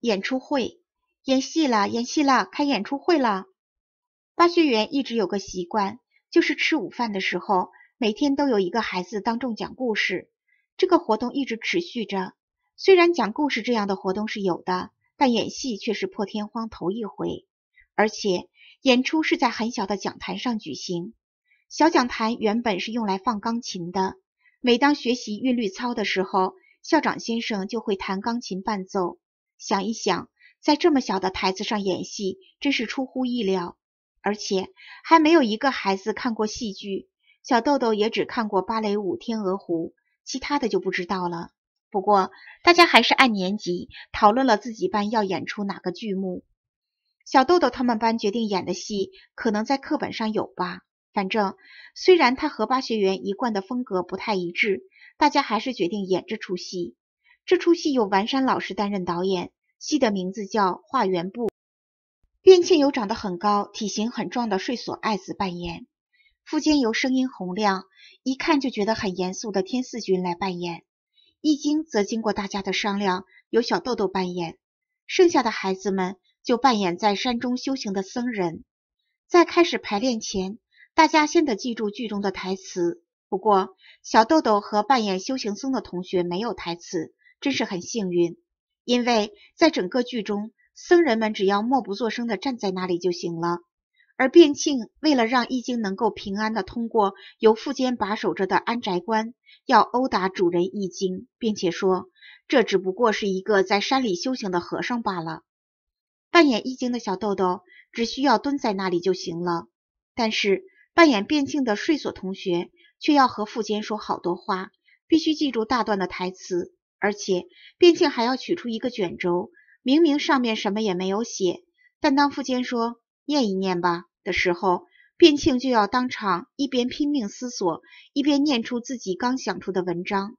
演出会演戏了，演戏了，开演出会了。巴学园一直有个习惯，就是吃午饭的时候，每天都有一个孩子当众讲故事。这个活动一直持续着。虽然讲故事这样的活动是有的，但演戏却是破天荒头一回。而且演出是在很小的讲台上举行，小讲台原本是用来放钢琴的。每当学习韵律操的时候，校长先生就会弹钢琴伴奏。想一想，在这么小的台子上演戏，真是出乎意料。而且还没有一个孩子看过戏剧，小豆豆也只看过芭蕾舞《天鹅湖》，其他的就不知道了。不过，大家还是按年级讨论了自己班要演出哪个剧目。小豆豆他们班决定演的戏，可能在课本上有吧。反正，虽然他和巴学园一贯的风格不太一致，大家还是决定演这出戏。这出戏由完山老师担任导演，戏的名字叫《化缘部》。边庆由长得很高、体型很壮的睡所爱子扮演，富坚由声音洪亮、一看就觉得很严肃的天四君来扮演。易经则经过大家的商量，由小豆豆扮演。剩下的孩子们就扮演在山中修行的僧人。在开始排练前，大家先得记住剧中的台词。不过，小豆豆和扮演修行僧的同学没有台词。真是很幸运，因为在整个剧中，僧人们只要默不作声的站在那里就行了。而变庆为了让易经能够平安的通过由富坚把守着的安宅关，要殴打主人易经，并且说这只不过是一个在山里修行的和尚罢了。扮演易经的小豆豆只需要蹲在那里就行了，但是扮演变庆的睡所同学却要和富坚说好多话，必须记住大段的台词。而且边庆还要取出一个卷轴，明明上面什么也没有写，但当富坚说“念一念吧”的时候，卞庆就要当场一边拼命思索，一边念出自己刚想出的文章。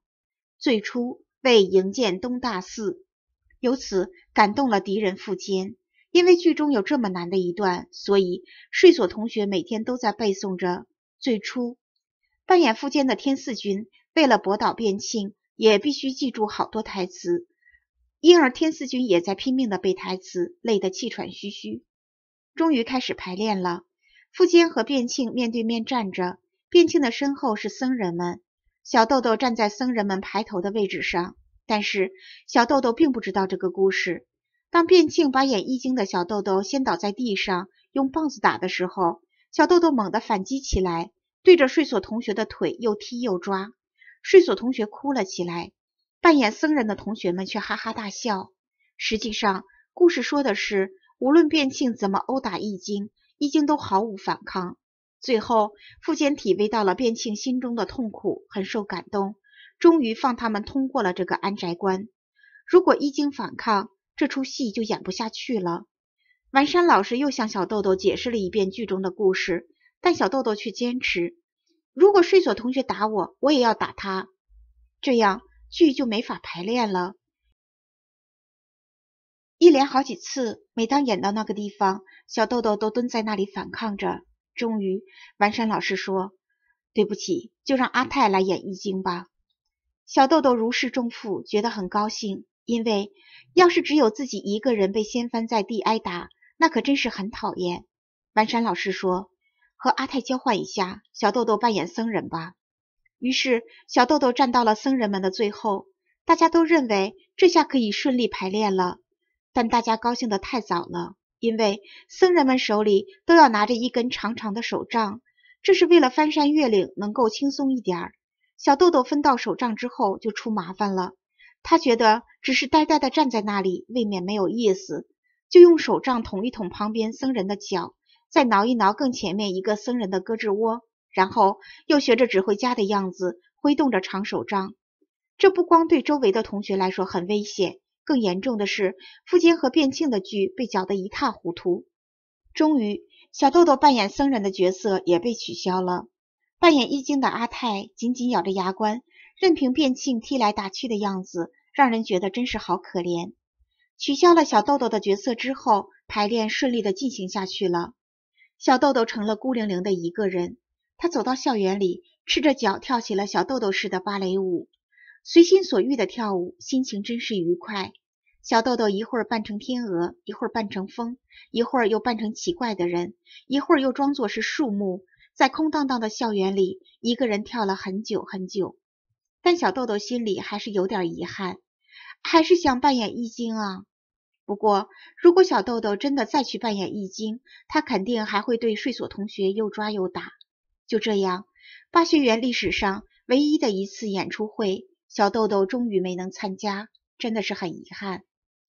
最初为营建东大寺，由此感动了敌人富坚。因为剧中有这么难的一段，所以税所同学每天都在背诵着。最初扮演富坚的天四军，为了博导卞庆。也必须记住好多台词，因而天四君也在拼命的背台词，累得气喘吁吁。终于开始排练了。富坚和卞庆面对面站着，卞庆的身后是僧人们，小豆豆站在僧人们排头的位置上。但是小豆豆并不知道这个故事。当卞庆把演易经的小豆豆掀倒在地上，用棒子打的时候，小豆豆猛地反击起来，对着睡所同学的腿又踢又抓。睡所同学哭了起来，扮演僧人的同学们却哈哈大笑。实际上，故事说的是，无论变庆怎么殴打易经，易经都毫无反抗。最后，富坚体味到了变庆心中的痛苦，很受感动，终于放他们通过了这个安宅关。如果易经反抗，这出戏就演不下去了。完山老师又向小豆豆解释了一遍剧中的故事，但小豆豆却坚持。如果睡所同学打我，我也要打他，这样剧就没法排练了。一连好几次，每当演到那个地方，小豆豆都蹲在那里反抗着。终于，完山老师说：“对不起，就让阿泰来演易经吧。”小豆豆如释重负，觉得很高兴，因为要是只有自己一个人被掀翻在地挨打，那可真是很讨厌。完山老师说。和阿泰交换一下，小豆豆扮演僧人吧。于是小豆豆站到了僧人们的最后。大家都认为这下可以顺利排练了，但大家高兴的太早了，因为僧人们手里都要拿着一根长长的手杖，这是为了翻山越岭能够轻松一点。小豆豆分到手杖之后就出麻烦了，他觉得只是呆呆的站在那里未免没有意思，就用手杖捅一捅旁边僧人的脚。再挠一挠更前面一个僧人的胳肢窝，然后又学着指挥家的样子挥动着长手杖。这不光对周围的同学来说很危险，更严重的是，富坚和卞庆的剧被搅得一塌糊涂。终于，小豆豆扮演僧人的角色也被取消了。扮演易经的阿泰紧紧咬着牙关，任凭卞庆踢来打去的样子，让人觉得真是好可怜。取消了小豆豆的角色之后，排练顺利地进行下去了。小豆豆成了孤零零的一个人，他走到校园里，赤着脚跳起了小豆豆式的芭蕾舞，随心所欲的跳舞，心情真是愉快。小豆豆一会儿扮成天鹅，一会儿扮成风，一会儿又扮成奇怪的人，一会儿又装作是树木，在空荡荡的校园里，一个人跳了很久很久。但小豆豆心里还是有点遗憾，还是想扮演易经啊。不过，如果小豆豆真的再去扮演易经，他肯定还会对睡所同学又抓又打。就这样，巴学员历史上唯一的一次演出会，小豆豆终于没能参加，真的是很遗憾。